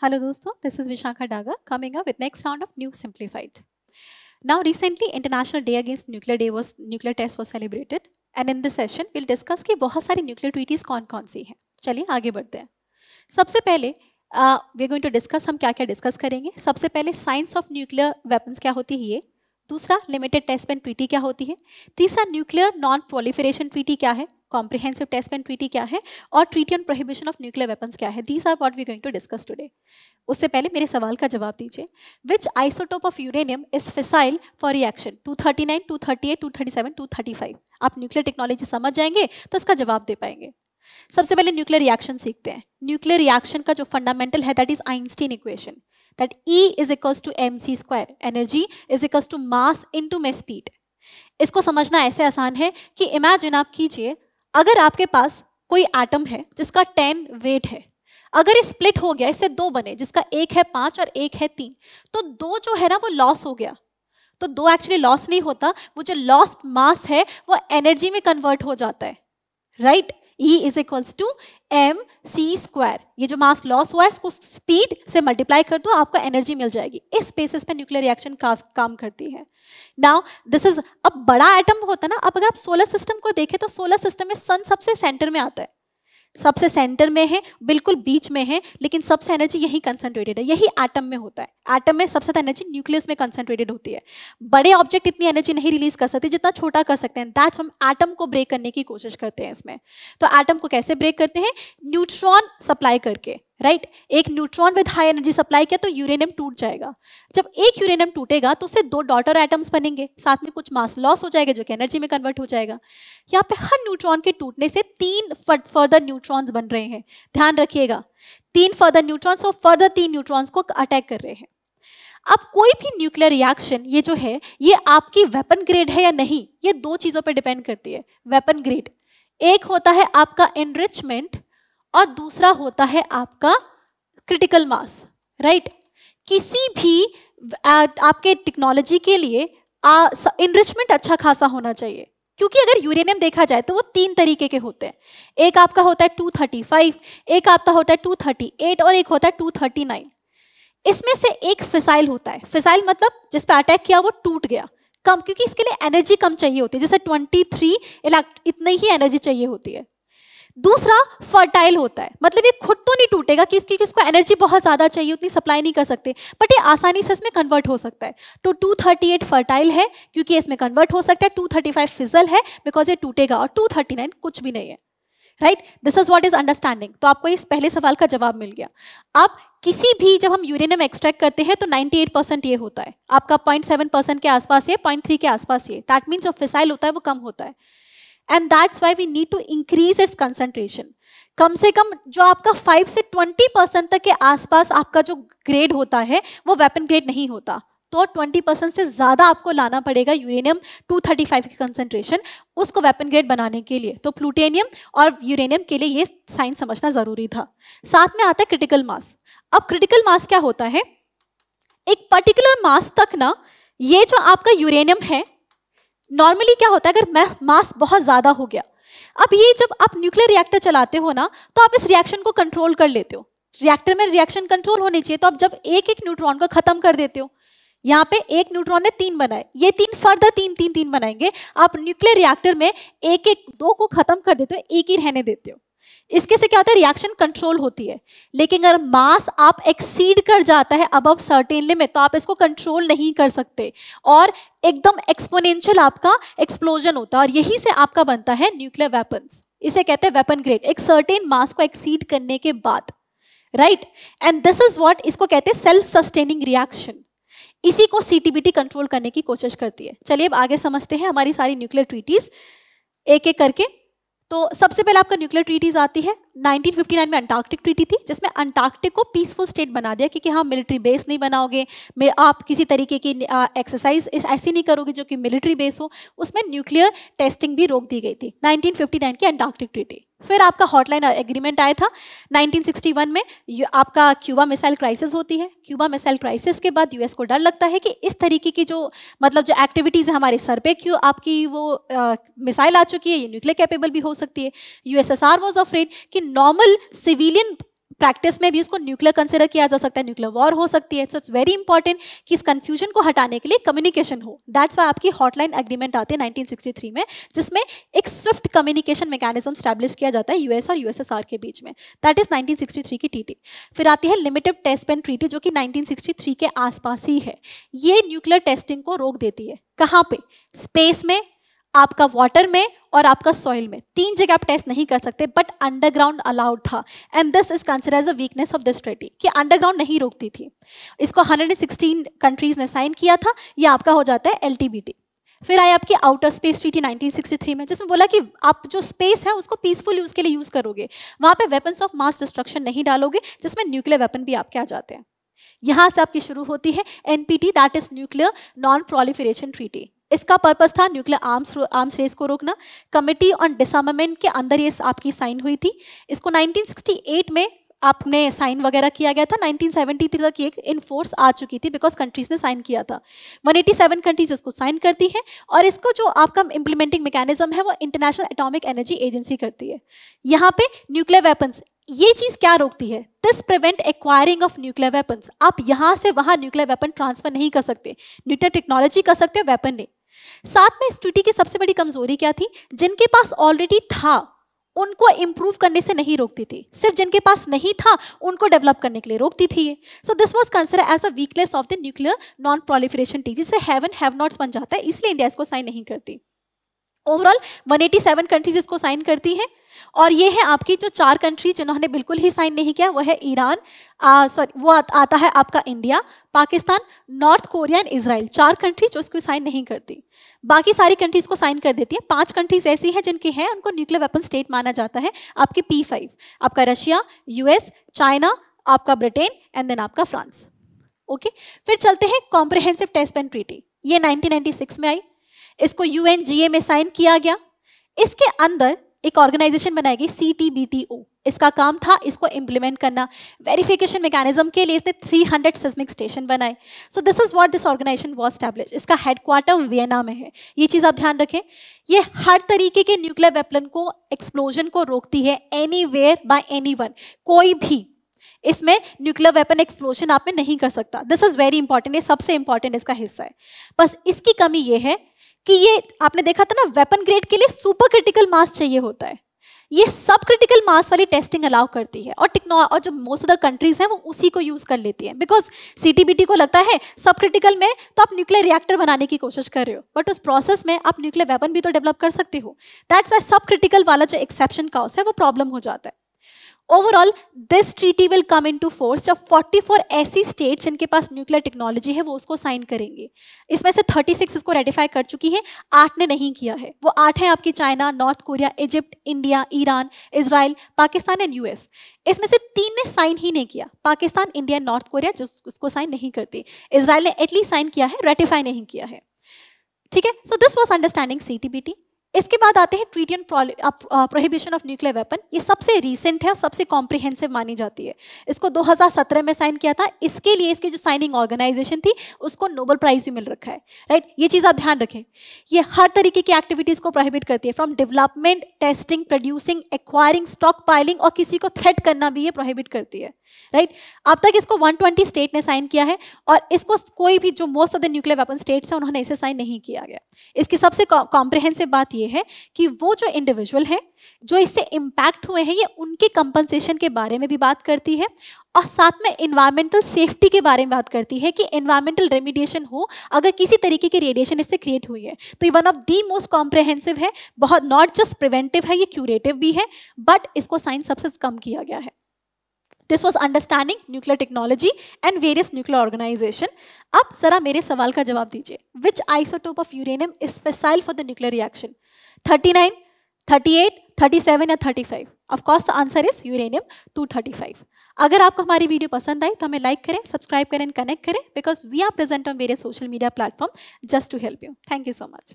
Hello dosto, this is Vishakha Daga coming up with next round of new simplified. Now recently International Day Against Nuclear Day was nuclear test was celebrated and in this session we'll discuss कि बहुत सारी nuclear treaties कौन कौन सी हैं चलिए आगे बढ़ते हैं सबसे पहले वी गोइंग टू डिस्कस हम क्या क्या डिस्कस करेंगे सबसे पहले साइंस ऑफ न्यूक्लियर वेपन्स क्या होती है ये दूसरा लिमिटेड टेस्ट पेन पीटी क्या होती है तीसरा न्यूक्लियर नॉन प्रोलिफरेशन ट्रीटी क्या है कॉम्प्रिहेंसिव टेस्ट पेन पीटी क्या है और treaty on prohibition of nuclear weapons क्या है these are what we going to discuss today उससे पहले मेरे सवाल का जवाब दीजिए which isotope of uranium is fissile for reaction two two two thirty thirty thirty nine eight seven two thirty five आप न्यूक्लियर टेक्नोलॉजी समझ जाएंगे तो इसका जवाब दे पाएंगे सबसे पहले न्यूक्लियर रिएक्शन सीखते हैं न्यूक्लियर रिएक्शन का जो फंडामेंटल है that is Einstein equation that E is equals to M C square energy is equals to mass to में स्पीड इसको समझना ऐसे आसान है कि इमेजिन आप कीजिए अगर आपके पास कोई एटम है जिसका टेन वेट है अगर ये स्प्लिट हो गया इससे दो बने जिसका एक है पाँच और एक है तीन तो दो जो है ना वो लॉस हो गया तो दो एक्चुअली लॉस नहीं होता वो जो लॉस्ट मास है वो एनर्जी में कन्वर्ट हो जाता है right right? E is equals to M C square ये जो मास लॉस हुआ है इसको स्पीड से मल्टीप्लाई कर दो आपको एनर्जी मिल जाएगी इस बेसिस पे न्यूक्लियर रिएक्शन काम करती है नाउ दिस इज अब बड़ा एटम होता है ना अब अगर आप सोलर सिस्टम को देखें तो सोलर सिस्टम में सन सबसे सेंटर में आता है सबसे सेंटर में है बिल्कुल बीच में है लेकिन सबसे एनर्जी यही कंसंट्रेटेड है यही एटम में होता है एटम में सबसे एनर्जी न्यूक्लियस में कंसंट्रेटेड होती है बड़े ऑब्जेक्ट इतनी एनर्जी नहीं रिलीज कर सकते जितना छोटा कर सकते हैं दैट्स हम एटम को ब्रेक करने की कोशिश करते हैं इसमें तो एटम को कैसे ब्रेक करते हैं न्यूट्रॉन सप्लाई करके राइट right? एक neutron with high energy supply किया तो यूरेनियम टूट जाएगा जब एक यूरेनियम टूटेगा तो उससे दो डॉटर एटम्स बनेंगे साथ में कुछ मास लॉस हो जाएगा जो कि एनर्जी में कन्वर्ट हो जाएगा यहाँ पे हर न्यूट्रॉन के टूटने से तीन फर्दर न्यूट्रॉन्स बन रहे हैं ध्यान रखिएगा तीन फर्दर न्यूट्रॉन्स और फर्दर तीन न्यूट्रॉन्स को अटैक कर रहे हैं अब कोई भी न्यूक्लियर रिएक्शन ये जो है ये आपकी वेपन ग्रेड है या नहीं ये दो चीज़ों पर डिपेंड करती है वेपन ग्रेड एक होता है आपका एनरिचमेंट और दूसरा होता है आपका क्रिटिकल मास राइट किसी भी आपके टेक्नोलॉजी के लिए इनरिचमेंट अच्छा खासा होना चाहिए क्योंकि अगर यूरेनियम देखा जाए तो वो तीन तरीके के होते हैं एक आपका होता है 235, एक आपका होता है 238 और एक होता है 239। इसमें से एक फिसाइल होता है फिसाइल मतलब जिस पर अटैक किया वो टूट गया कम क्योंकि इसके लिए एनर्जी कम चाहिए होती है जैसे 23 थ्री इतनी ही एनर्जी चाहिए होती है दूसरा फर्टाइल होता है मतलब ये खुद तो नहीं टूटेगा क्योंकि किसको एनर्जी बहुत ज़्यादा चाहिए उतनी सप्लाई नहीं कर सकते बट ये आसानी से इसमें कन्वर्ट हो सकता है तो 238 फर्टाइल है क्योंकि इसमें कन्वर्ट हो सकता है 235 फिजल है बिकॉज ये टूटेगा और 239 कुछ भी नहीं है right this is what is understanding तो आपको इस पहले सवाल का जवाब मिल गया अब किसी भी जब हम यूरेनियम एक्सट्रैक्ट करते हैं तो 98 परसेंट ये होता है आपका 0.7 परसेंट के आसपास ये 0.3 के आसपास ये दैट मीन्स जो फिसाइल होता है वो कम होता है and that's why we need to increase its concentration कम से कम जो आपका 5 से 20 परसेंट तक के आसपास आपका जो ग्रेड होता है वो वेपन ग्रेड नहीं होता तो 20 परसेंट से ज़्यादा आपको लाना पड़ेगा यूरेनियम 235 की कंसेंट्रेशन उसको वेपन ग्रेड बनाने के लिए तो प्लूटेनियम और यूरेनियम के लिए ये साइंस समझना ज़रूरी था साथ में आता है क्रिटिकल मास अब क्रिटिकल मास क्या होता है एक पर्टिकुलर मास तक ना ये जो आपका यूरेनियम है नॉर्मली क्या होता है अगर मास बहुत ज़्यादा हो गया अब ये जब आप न्यूक्लियर रिएक्टर चलाते हो ना तो आप इस रिएक्शन को कंट्रोल कर लेते हो रिएक्टर में रिएक्शन कंट्रोल होने चाहिए तो आप जब एक एक न्यूट्रॉन को खत्म कर देते हो यहाँ पे एक न्यूट्रॉन ने तीन बनाए ये तीन फर्दर तीन तीन तीन बनाएंगे आप न्यूक्लियर रिएक्टर में एक एक दो को खत्म कर देते हो एक ही रहने देते हो इसके से क्या होता है रिएक्शन कंट्रोल होती है लेकिन अगर मास आप एक्सीड कर जाता है अब सर्टेन लिमिट तो आप इसको कंट्रोल नहीं कर सकते और एकदम एक्सपोनेंशियल आपका एक्सप्लोजन होता है और यही से आपका बनता है न्यूक्लियर वेपन्स इसे कहते हैं वेपन ग्रेड एक सर्टेन मास को एक्सीड करने के बाद right and this is what इसको कहते हैं सेल्फ सस्टेनिंग रिएक्शन इसी को सीटीबीटी कंट्रोल करने की कोशिश करती है चलिए अब आगे समझते हैं हमारी सारी न्यूक्लियर ट्रीटीज एक एक करके तो सबसे पहले आपका न्यूक्लियर ट्रीटीज आती है 1959 में अंटार्कटिक ट्रीटी थी जिसमें अंटार्कटिक को पीसफुल स्टेट बना दिया क्योंकि हाँ मिलिट्री बेस नहीं बनाओगे आप किसी तरीके की एक्सरसाइज ऐसी नहीं करोगे जो कि मिलिट्री बेस हो उसमें न्यूक्लियर टेस्टिंग भी रोक दी गई थी 1959 की अंटार्कटिक ट्रीटी फिर आपका हॉटलाइन एग्रीमेंट आया था 1961 में आपका क्यूबा मिसाइल क्राइसिस होती है क्यूबा मिसाइल क्राइसिस के बाद यूएस को डर लगता है कि इस तरीके की जो मतलब जो एक्टिविटीज़ है हमारे सर पे क्यों आपकी वो आ, मिसाइल आ चुकी है ये न्यूक्लियर कैपेबल भी हो सकती है यूएसएसआर वाज अफ्रेड कि नॉर्मल सिविलियन प्रैक्टिस में भी उसको न्यूक्लियर कंसिडर किया जा सकता है न्यूक्लियर वॉर हो सकती है सो इट्स वेरी इंपॉर्टेंट कि इस कन्फ्यूजन को हटाने के लिए कम्युनिकेशन हो दैट्स वाई आपकी हॉटलाइन एग्रीमेंट आते हैं 1963 में जिसमें एक स्विफ्ट कम्युनिकेशन मैकेनिज्म स्टैब्लिश किया जाता है यूएस और यूएसएसआर के बीच में दैट इज नाइनटीन की टीटी फिर आती है लिमिटेड टेस्ट पेन ट्रीटी जो कि नाइनटीन के आसपास ही है ये न्यूक्लियर टेस्टिंग को रोक देती है कहाँ पे स्पेस में आपका वाटर में और आपका सॉइल में तीन जगह आप टेस्ट नहीं कर सकते बट अंडरग्राउंड अलाउड था and this is consider as a weakness of this treaty कि अंडरग्राउंड नहीं रोकती थी इसको 116 कंट्रीज ने साइन किया था ये आपका हो जाता है एल फिर आई आपकी आउटर स्पेस ट्रीटी 1963 में जिसमें बोला कि आप जो स्पेस है उसको पीसफुल यूज़ के लिए यूज़ करोगे वहाँ पे वेपन्स ऑफ मास डिस्ट्रक्शन नहीं डालोगे जिसमें न्यूक्लियर वेपन भी आपके आ जाते हैं यहाँ से आपकी शुरू होती है NPT that is nuclear non proliferation treaty इसका पर्पस था न्यूक्लियर आर्म्स आर्म्स रेस को रोकना कमेटी ऑन डिसमेंट के अंदर ये आपकी साइन हुई थी इसको 1968 में आपने साइन वगैरह किया गया था 1973 तक ये इन फोर्स आ चुकी थी बिकॉज कंट्रीज ने साइन किया था 187 कंट्रीज इसको साइन करती हैं और इसको जो आपका इम्प्लीमेंटिंग मैकेनिज्म है वो इंटरनेशनल एटॉमिक एनर्जी एजेंसी करती है यहाँ पे न्यूक्लियर वेपन्स ये चीज क्या रोकती है this prevent acquiring of nuclear weapon आप यहां से वहां न्यूक्लियर वेपन ट्रांसफर नहीं कर सकते न्यूक्लियर टेक्नोलॉजी कर सकते हो वेपन नहीं साथ में स्टूडी की सबसे बड़ी कमजोरी क्या थी जिनके पास ऑलरेडी था उनको इम्प्रूव करने से नहीं रोकती थी सिर्फ जिनके पास नहीं था उनको डेवलप करने के लिए रोकती थी so this was consider as a weakness of the nuclear non proliferation T जिसे हैव एंड हैव नॉट्स बन जाता है इसलिए इंडिया इसको साइन नहीं करती ओवरऑल 187 कंट्रीज इसको साइन करती हैं और ये है आपकी जो चार कंट्री जिन्होंने बिल्कुल ही साइन नहीं किया वो है ईरान सॉरी वो आ, आता है आपका India Pakistan north Korea and Israel चार कंट्री जो इसको साइन नहीं करती बाकी सारी कंट्रीज को साइन कर देती है पांच कंट्रीज ऐसी हैं जिनकी हैं उनको न्यूक्लियर वेपन स्टेट माना जाता है आपके पी फाइव आपका रशिया यूएस चाइना आपका ब्रिटेन एंड देन आपका फ्रांस ओके फिर चलते हैं कॉम्प्रहेंसिव टेस्ट एंड ट्रीटी ये 1996 में आई इसको यूएनजीए में साइन किया गया इसके अंदर एक ऑर्गेनाइजेशन बनाई गई ओ इसका काम था इसको इम्प्लीमेंट करना वेरिफिकेशन मैकेनिज्म के लिए इसने 300 सिस्मिक स्टेशन बनाए so this is what this organization was stablish इसका हेडक्वार्टर वियना में है ये चीज़ आप ध्यान रखें ये हर तरीके के न्यूक्लियर वेपन को एक्सप्लोजन को रोकती है anywhere by anyone कोई भी इसमें न्यूक्लियर वेपन एक्सप्लोजन आप में नहीं कर सकता दिस इज़ वेरी इंपॉर्टेंट ये सबसे इंपॉर्टेंट इसका हिस्सा है बस इसकी कमी ये है कि ये आपने देखा था ना वेपन ग्रेड के लिए सुपर क्रिटिकल मास चाहिए होता है ये सब क्रिटिकल मास वाली टेस्टिंग अलाउ करती है और टेक्नो और जो मोस्ट अदर कंट्रीज हैं वो उसी को यूज़ कर लेती हैं बिकॉज सी को लगता है सब क्रिटिकल में तो आप न्यूक्लियर रिएक्टर बनाने की कोशिश कर रहे हो बट उस प्रोसेस में आप न्यूक्लियर वेपन भी तो डेवलप कर सकते हो दैट्स वाई सब क्रिटिकल वाला जो एक्सेप्शन काउस है वो प्रॉब्लम हो जाता है overall this treaty will come to force जब 44 ऐसी स्टेट्स जिनके पास न्यूक्लियर टेक्नोलॉजी है वो उसको साइन करेंगे इसमें से 36 इसको रेटिफाई कर चुकी है आठ ने नहीं किया है वो आठ है आपकी China north Korea Egypt India Iran Israel Pakistan and US इसमें से तीन ने साइन ही नहीं किया पाकिस्तान इंडिया नॉर्थ कोरिया जो उसको साइन नहीं करती इसराइल ने एटलीस्ट साइन किया है रेटिफाई नहीं किया है ठीक है so this was understanding C T B T इसके बाद आते हैं treaty on prohibition of nuclear weapon ये सबसे रीसेंट है और सबसे कॉम्प्रिहेंसिव मानी जाती है इसको 2017 में साइन किया था इसके लिए इसकी जो साइनिंग ऑर्गेनाइजेशन थी उसको नोबल प्राइज भी मिल रखा है राइट ये चीज़ आप ध्यान रखें ये हर तरीके की एक्टिविटीज़ को प्रोहिबिट करती है from development testing producing acquiring stockpiling और किसी को थ्रेट करना भी ये प्रोहिबिट करती है राइट अब तक इसको 120 स्टेट ने साइन किया है और इसको कोई भी जो most of the nuclear weapon states हैं उन्होंने इसे साइन नहीं किया गया इसकी सबसे कॉम्प्रिहेंसिव बात यह है कि वो जो इंडिविजुअल हैं जो इससे इम्पैक्ट हुए हैं ये उनके कंपनसेशन के बारे में भी बात करती है और साथ में इन्वायरमेंटल सेफ्टी के बारे में बात करती है कि इन्वायरमेंटल रेमिडिएशन हो अगर किसी तरीके की रेडिएशन इससे क्रिएट हुई है तो ये one of the most comprehensive है बहुत नॉट जस्ट प्रिवेंटिव है ये क्यूरेटिव भी है बट इसको साइंस सबसे कम किया गया है this was understanding nuclear technology and various nuclear organization अब जरा मेरे सवाल का जवाब दीजिए which isotope of uranium is fissile for the nuclear reaction 39, 38, 37 या 35? Five of course the answer is uranium 235. अगर आपको हमारी वीडियो पसंद आई तो हमें लाइक करें सब्सक्राइब करें एंड कनेक्ट करें because we are present on various social media platform just to help you thank you so much